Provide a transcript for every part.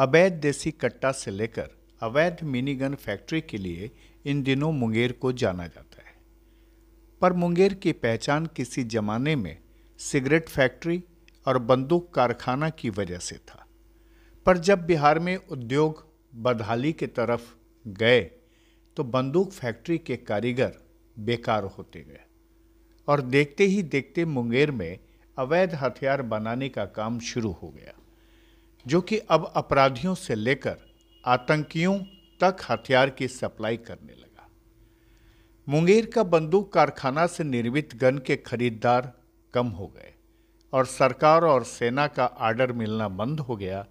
अवैध देसी कट्टा से लेकर अवैध मिनीगन फैक्ट्री के लिए इन दिनों मुंगेर को जाना जाता है पर मुंगेर की पहचान किसी जमाने में सिगरेट फैक्ट्री और बंदूक कारखाना की वजह से था पर जब बिहार में उद्योग बदहाली की तरफ गए तो बंदूक फैक्ट्री के कारीगर बेकार होते गए और देखते ही देखते मुंगेर में अवैध हथियार बनाने का काम शुरू हो गया जो कि अब अपराधियों से लेकर आतंकियों तक हथियार की सप्लाई करने लगा मुंगेर का बंदूक कारखाना से निर्मित गन के खरीदार कम हो गए और सरकार और सेना का आर्डर मिलना बंद हो गया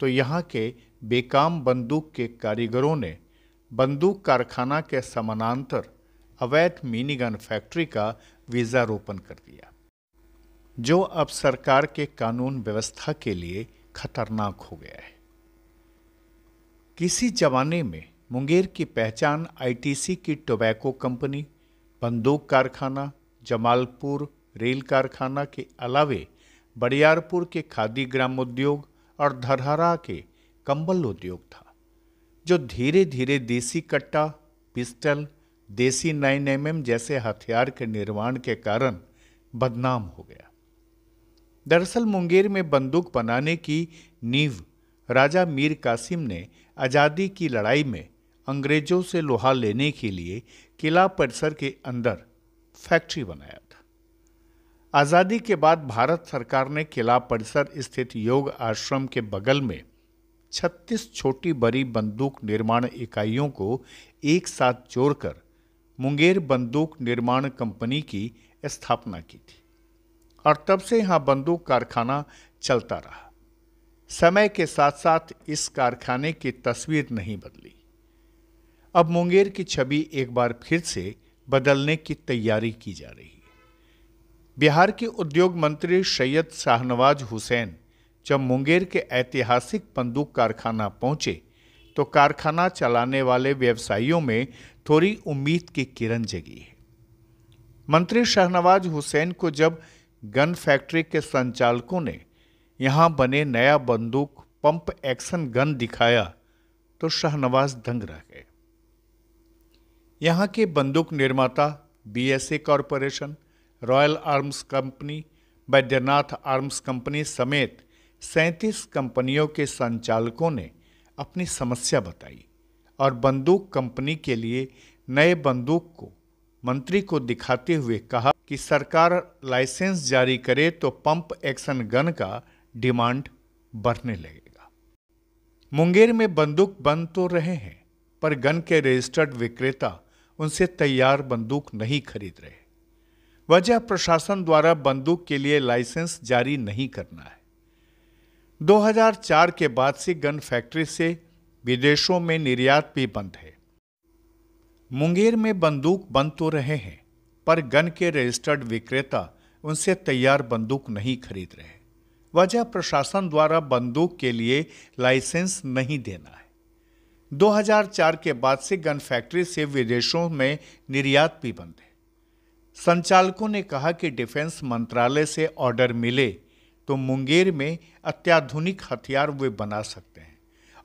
तो यहाँ के बेकाम बंदूक के कारीगरों ने बंदूक कारखाना के समानांतर अवैध मिनीगन फैक्ट्री का वीजा रोपण कर दिया जो अब सरकार के कानून व्यवस्था के लिए खतरनाक हो गया है किसी जमाने में मुंगेर की पहचान आईटीसी की टोबैको कंपनी बंदूक कारखाना जमालपुर रेल कारखाना के अलावे बड़ियारपुर के खादी ग्रामोद्योग और धरहरा के कंबल उद्योग था जो धीरे धीरे देसी कट्टा पिस्टल देसी नाइन एम जैसे हथियार के निर्माण के कारण बदनाम हो गया दरअसल मुंगेर में बंदूक बनाने की नींव राजा मीर कासिम ने आज़ादी की लड़ाई में अंग्रेजों से लोहा लेने के लिए किला परिसर के अंदर फैक्ट्री बनाया था आज़ादी के बाद भारत सरकार ने किला परिसर स्थित योग आश्रम के बगल में 36 छोटी बड़ी बंदूक निर्माण इकाइयों को एक साथ जोड़कर मुंगेर बंदूक निर्माण कंपनी की स्थापना की थी और तब से यहाँ बंदूक कारखाना चलता रहा समय के साथ साथ इस कारखाने की तस्वीर नहीं बदली अब मुंगेर की छवि एक बार फिर से बदलने की तैयारी की जा रही है बिहार के उद्योग मंत्री सैयद शाहनवाज हुसैन जब मुंगेर के ऐतिहासिक बंदूक कारखाना पहुंचे तो कारखाना चलाने वाले व्यवसायियों में थोड़ी उम्मीद की किरण जगी है मंत्री शाहनवाज हुसैन को जब गन फैक्ट्री के संचालकों ने यहां बने नया बंदूक पंप एक्शन गन दिखाया तो शाहनवाज दंग रह गए यहां के बंदूक निर्माता BSA corporation royal arms company Baidyanath arms company समेत 37 कंपनियों के संचालकों ने अपनी समस्या बताई और बंदूक कंपनी के लिए नए बंदूक को मंत्री को दिखाते हुए कहा कि सरकार लाइसेंस जारी करे तो पंप एक्शन गन का डिमांड बढ़ने लगेगा मुंगेर में बंदूक बन तो रहे हैं पर गन के रजिस्टर्ड विक्रेता उनसे तैयार बंदूक नहीं खरीद रहे वजह प्रशासन द्वारा बंदूक के लिए लाइसेंस जारी नहीं करना है 2004 के बाद से गन फैक्ट्री से विदेशों में निर्यात भी बंद है मुंगेर में बंदूक बंद तो रहे हैं पर गन के रजिस्टर्ड विक्रेता उनसे तैयार बंदूक नहीं खरीद रहे वजह प्रशासन द्वारा बंदूक के लिए लाइसेंस नहीं देना है 2004 के बाद से गन फैक्ट्री से विदेशों में निर्यात भी बंद है संचालकों ने कहा कि डिफेंस मंत्रालय से ऑर्डर मिले तो मुंगेर में अत्याधुनिक हथियार वे बना सकते हैं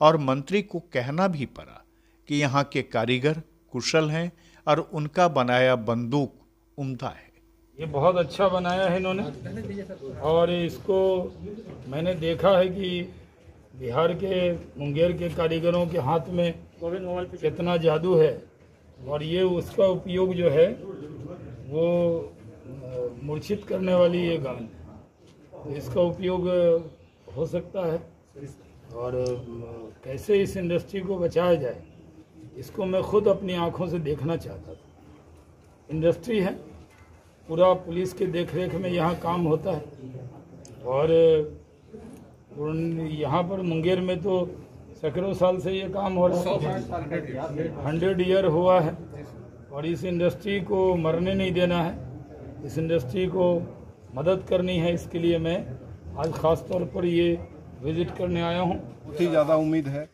और मंत्री को कहना भी पड़ा कि यहाँ के कारीगर कुशल हैं और उनका बनाया बंदूक उमदा है ये बहुत अच्छा बनाया है इन्होंने और इसको मैंने देखा है कि बिहार के मुंगेर के कारीगरों के हाथ में कितना जादू है और ये उसका उपयोग जो है वो मूर्छित करने वाली ये गान है तो इसका उपयोग हो सकता है और कैसे इस इंडस्ट्री को बचाया जाए इसको मैं खुद अपनी आंखों से देखना चाहता था इंडस्ट्री है पूरा पुलिस के देखरेख में यहाँ काम होता है और यहाँ पर मुंगेर में तो सैकड़ों साल से ये काम हो रहा है हंड्रेड ईयर हुआ है और इस इंडस्ट्री को मरने नहीं देना है इस इंडस्ट्री को मदद करनी है इसके लिए मैं आज ख़ास तौर पर ये विजिट करने आया हूँ बहुत ही ज़्यादा उम्मीद है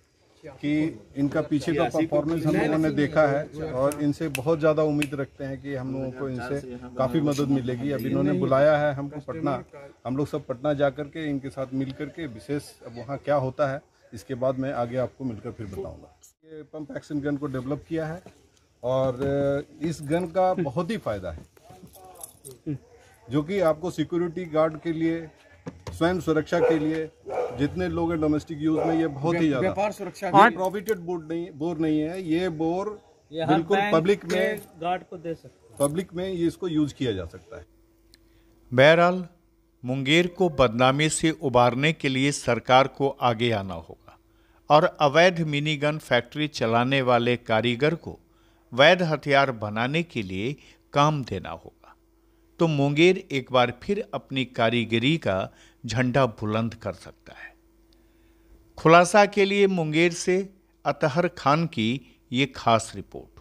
कि इनका पीछे का परफॉर्मेंस हम लोगों ने देखा है और इनसे बहुत ज़्यादा उम्मीद रखते हैं कि हम लोगों को इनसे काफ़ी मदद मिलेगी अब इन्होंने बुलाया है हमको पटना हम लोग सब पटना जा के इनके साथ मिल करके विशेष अब वहाँ क्या होता है इसके बाद मैं आगे आपको मिलकर फिर बताऊँगा ये पंप एक्शन गन को डेवलप किया है और इस गन का बहुत ही फ़ायदा है जो कि आपको सिक्योरिटी गार्ड के लिए स्वयं सुरक्षा के लिए जितने लोग हैं डोमेस्टिक यूज में ये बहुत ही ज्यादा व्यापार सुरक्षा प्रॉफिटेड बोर्ड नहीं बोर नहीं है ये बोर बिल्कुल पब्लिक में गार्ड को दे सकते पब्लिक में ये इसको यूज किया जा सकता है बहरहाल मुंगेर को बदनामी से उबारने के लिए सरकार को आगे आना होगा और अवैध मिनीगन फैक्ट्री चलाने वाले कारीगर को वैध हथियार बनाने के लिए काम देना होगा तो मुंगेर एक बार फिर अपनी कारीगरी का झंडा बुलंद कर सकता है खुलासा के लिए मुंगेर से अतहर खान की ये खास रिपोर्ट